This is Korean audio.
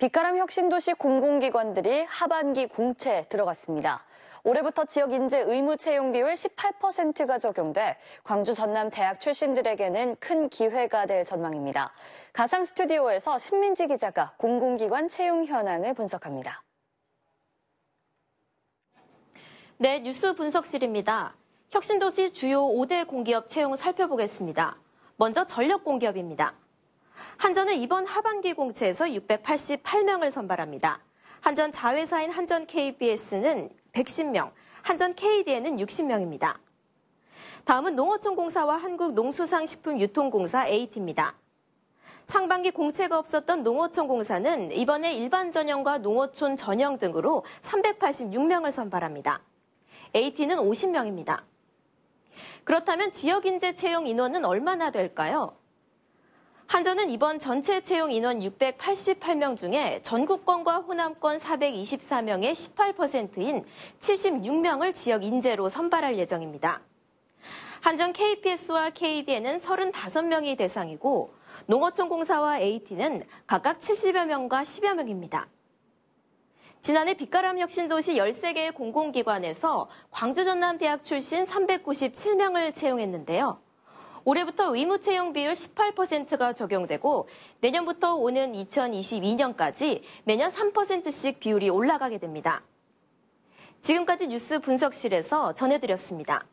빛가람 혁신도시 공공기관들이 하반기 공채 들어갔습니다. 올해부터 지역 인재 의무 채용 비율 18%가 적용돼 광주 전남 대학 출신들에게는 큰 기회가 될 전망입니다. 가상 스튜디오에서 신민지 기자가 공공기관 채용 현황을 분석합니다. 네, 뉴스 분석실입니다. 혁신도시 주요 5대 공기업 채용 살펴보겠습니다. 먼저 전력 공기업입니다. 한전은 이번 하반기 공채에서 688명을 선발합니다. 한전 자회사인 한전 KBS는 110명, 한전 KDN은 60명입니다. 다음은 농어촌공사와 한국농수상식품유통공사 AT입니다. 상반기 공채가 없었던 농어촌공사는 이번에 일반 전형과 농어촌 전형 등으로 386명을 선발합니다. AT는 50명입니다. 그렇다면 지역인재 채용 인원은 얼마나 될까요? 한전은 이번 전체 채용 인원 688명 중에 전국권과 호남권 424명의 18%인 76명을 지역 인재로 선발할 예정입니다. 한전 KPS와 KDN은 35명이 대상이고 농어촌공사와 AT는 각각 70여 명과 10여 명입니다. 지난해 빛가람 혁신도시 13개의 공공기관에서 광주 전남 대학 출신 397명을 채용했는데요. 올해부터 의무 채용 비율 18%가 적용되고 내년부터 오는 2022년까지 매년 3%씩 비율이 올라가게 됩니다. 지금까지 뉴스 분석실에서 전해드렸습니다.